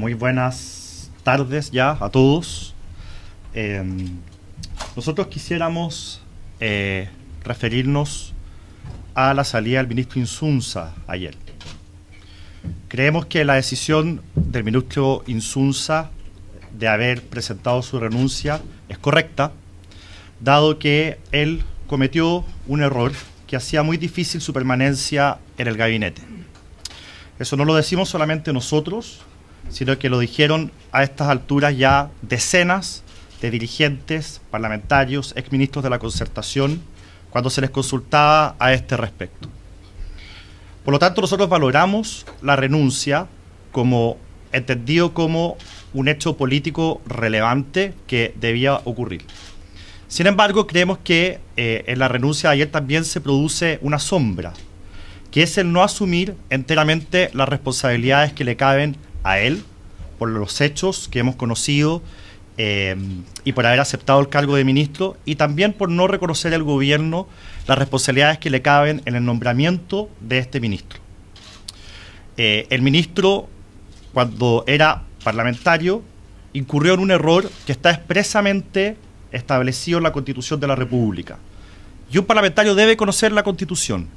muy buenas tardes ya a todos. Em, nosotros quisiéramos eh, referirnos a la salida del ministro Insunza ayer. Creemos que la decisión del ministro Insunza de haber presentado su renuncia es correcta, dado que él cometió un error que hacía muy difícil su permanencia en el gabinete. Eso no lo decimos solamente nosotros, sino que lo dijeron a estas alturas ya decenas de dirigentes, parlamentarios, exministros de la concertación, cuando se les consultaba a este respecto. Por lo tanto, nosotros valoramos la renuncia como entendido como un hecho político relevante que debía ocurrir. Sin embargo, creemos que eh, en la renuncia de ayer también se produce una sombra, que es el no asumir enteramente las responsabilidades que le caben a él por los hechos que hemos conocido em, y por haber aceptado el cargo de ministro y también por no reconocer al gobierno las responsabilidades que le caben en el nombramiento de este ministro. Eh, el ministro, cuando era parlamentario, incurrió en un error que está expresamente establecido en la Constitución de la República. Y un parlamentario debe conocer la Constitución.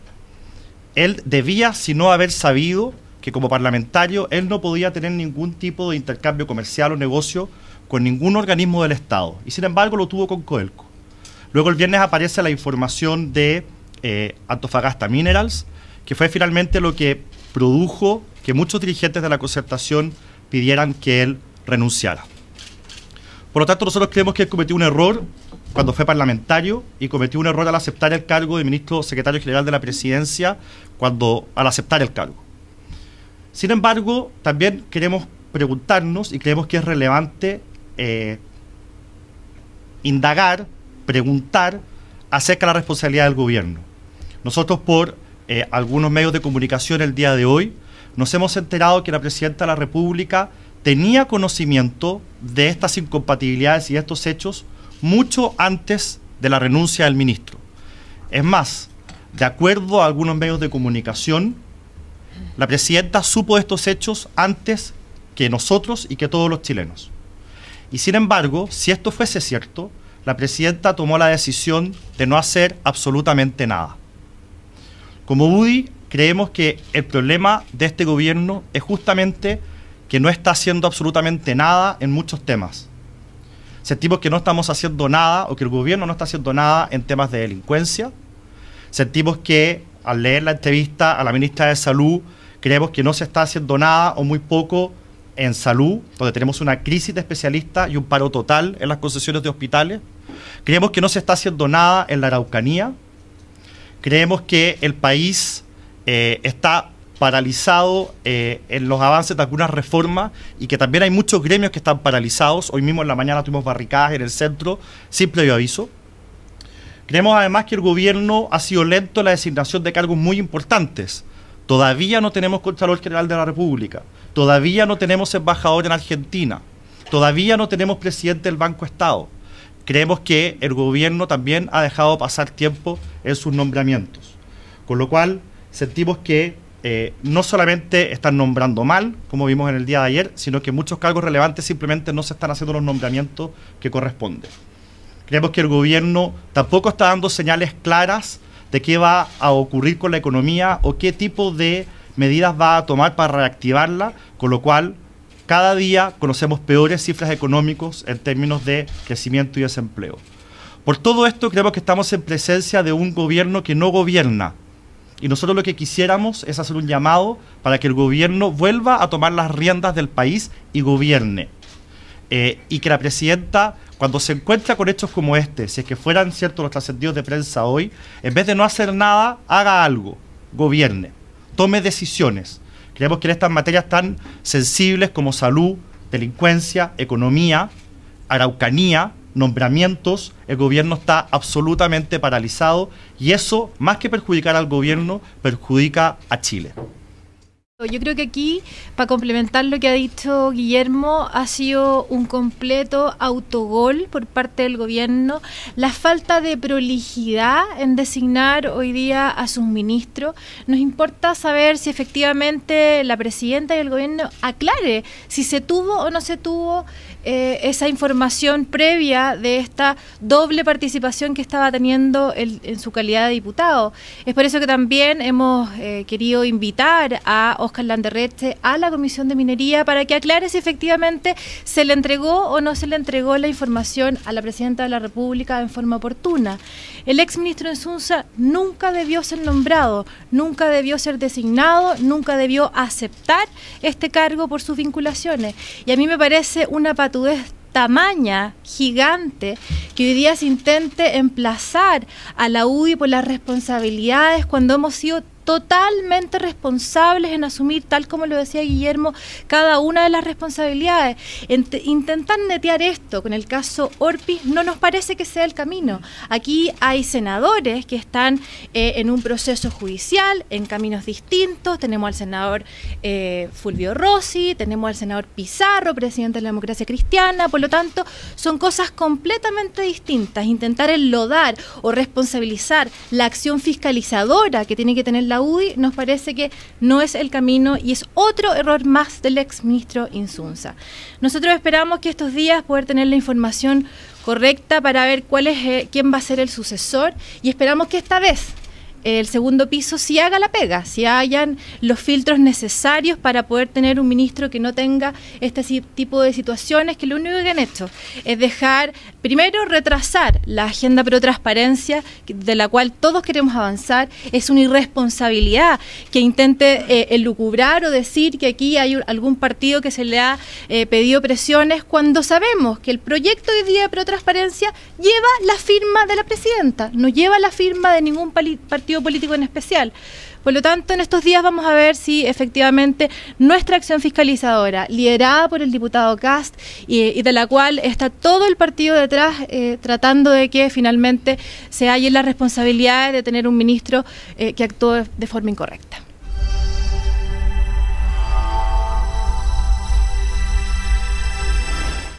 Él debía, si no haber sabido, que como parlamentario él no podía tener ningún tipo de intercambio comercial o negocio con ningún organismo del Estado. Y sin embargo lo tuvo con Coelco. Luego el viernes aparece la información de eh, Antofagasta Minerals, que fue finalmente lo que produjo que muchos dirigentes de la concertación pidieran que él renunciara. Por lo tanto, nosotros creemos que él cometió un error cuando fue parlamentario y cometió un error al aceptar el cargo de ministro secretario general de la presidencia cuando al aceptar el cargo. Sin embargo, también queremos preguntarnos y creemos que es relevante eh, indagar, preguntar acerca de la responsabilidad del gobierno. Nosotros por eh, algunos medios de comunicación el día de hoy nos hemos enterado que la presidenta de la República tenía conocimiento de estas incompatibilidades y estos hechos mucho antes de la renuncia del ministro. Es más, de acuerdo a algunos medios de comunicación, la presidenta supo estos hechos antes que nosotros y que todos los chilenos. Y sin embargo, si esto fuese cierto, la presidenta tomó la decisión de no hacer absolutamente nada. Como Woody, creemos que el problema de este gobierno es justamente que no está haciendo absolutamente nada en muchos temas. Sentimos que no estamos haciendo nada o que el gobierno no está haciendo nada en temas de delincuencia. Sentimos que al leer la entrevista a la ministra de Salud, creemos que no se está haciendo nada o muy poco en salud, donde tenemos una crisis de especialistas y un paro total en las concesiones de hospitales. Creemos que no se está haciendo nada en la Araucanía. Creemos que el país eh, está paralizado eh, en los avances de algunas reformas y que también hay muchos gremios que están paralizados. Hoy mismo en la mañana tuvimos barricadas en el centro sin previo aviso. Creemos además que el gobierno ha sido lento en la designación de cargos muy importantes. Todavía no tenemos Contralor General de la República, todavía no tenemos embajador en Argentina, todavía no tenemos presidente del Banco Estado. Creemos que el gobierno también ha dejado pasar tiempo en sus nombramientos. Con lo cual, sentimos que eh, no solamente están nombrando mal, como vimos en el día de ayer, sino que muchos cargos relevantes simplemente no se están haciendo los nombramientos que corresponden. Creemos que el gobierno tampoco está dando señales claras de qué va a ocurrir con la economía o qué tipo de medidas va a tomar para reactivarla, con lo cual cada día conocemos peores cifras económicas en términos de crecimiento y desempleo. Por todo esto creemos que estamos en presencia de un gobierno que no gobierna. Y nosotros lo que quisiéramos es hacer un llamado para que el gobierno vuelva a tomar las riendas del país y gobierne. Eh, y que la presidenta cuando se encuentra con hechos como este, si es que fueran ciertos los trascendidos de prensa hoy, en vez de no hacer nada, haga algo, gobierne, tome decisiones. Creemos que en estas materias tan sensibles como salud, delincuencia, economía, araucanía, nombramientos, el gobierno está absolutamente paralizado y eso, más que perjudicar al gobierno, perjudica a Chile. Yo creo que aquí, para complementar lo que ha dicho Guillermo, ha sido un completo autogol por parte del gobierno. La falta de prolijidad en designar hoy día a sus ministros. Nos importa saber si efectivamente la presidenta y el gobierno aclare si se tuvo o no se tuvo eh, esa información previa de esta doble participación que estaba teniendo el, en su calidad de diputado. Es por eso que también hemos eh, querido invitar a a la Comisión de Minería para que aclare si efectivamente se le entregó o no se le entregó la información a la Presidenta de la República en forma oportuna. El exministro Ensunza nunca debió ser nombrado, nunca debió ser designado, nunca debió aceptar este cargo por sus vinculaciones. Y a mí me parece una patudez tamaña gigante que hoy día se intente emplazar a la UDI por las responsabilidades cuando hemos sido totalmente responsables en asumir, tal como lo decía Guillermo, cada una de las responsabilidades. intentar netear esto con el caso Orpis no nos parece que sea el camino. Aquí hay senadores que están eh, en un proceso judicial, en caminos distintos. Tenemos al senador eh, Fulvio Rossi, tenemos al senador Pizarro, presidente de la democracia cristiana. Por lo tanto, son cosas completamente distintas. Intentar enlodar o responsabilizar la acción fiscalizadora que tiene que tener la la nos parece que no es el camino y es otro error más del exministro Insunza. Nosotros esperamos que estos días poder tener la información correcta para ver cuál es eh, quién va a ser el sucesor y esperamos que esta vez el segundo piso si haga la pega, si hayan los filtros necesarios para poder tener un ministro que no tenga este tipo de situaciones, que lo único que han hecho es dejar, primero, retrasar la agenda pro transparencia, de la cual todos queremos avanzar, es una irresponsabilidad que intente eh, elucubrar o decir que aquí hay algún partido que se le ha eh, pedido presiones cuando sabemos que el proyecto de día de pro transparencia lleva la firma de la presidenta, no lleva la firma de ningún partido político en especial. Por lo tanto, en estos días vamos a ver si efectivamente nuestra acción fiscalizadora, liderada por el diputado Cast y, de la cual está todo el partido detrás, eh, tratando de que finalmente se hallen las responsabilidades de tener un ministro eh, que actuó de forma incorrecta.